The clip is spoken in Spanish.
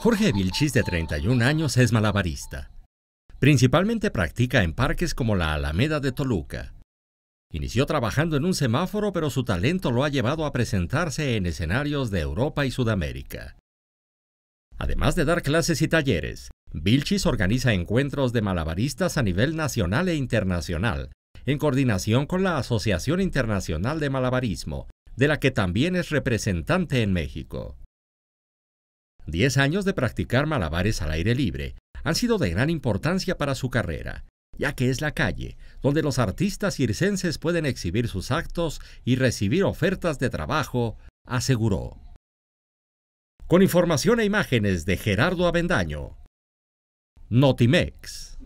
Jorge Vilchis, de 31 años, es malabarista. Principalmente practica en parques como la Alameda de Toluca. Inició trabajando en un semáforo, pero su talento lo ha llevado a presentarse en escenarios de Europa y Sudamérica. Además de dar clases y talleres, Vilchis organiza encuentros de malabaristas a nivel nacional e internacional, en coordinación con la Asociación Internacional de Malabarismo, de la que también es representante en México. Diez años de practicar malabares al aire libre han sido de gran importancia para su carrera, ya que es la calle donde los artistas circenses pueden exhibir sus actos y recibir ofertas de trabajo, aseguró. Con información e imágenes de Gerardo Avendaño. Notimex.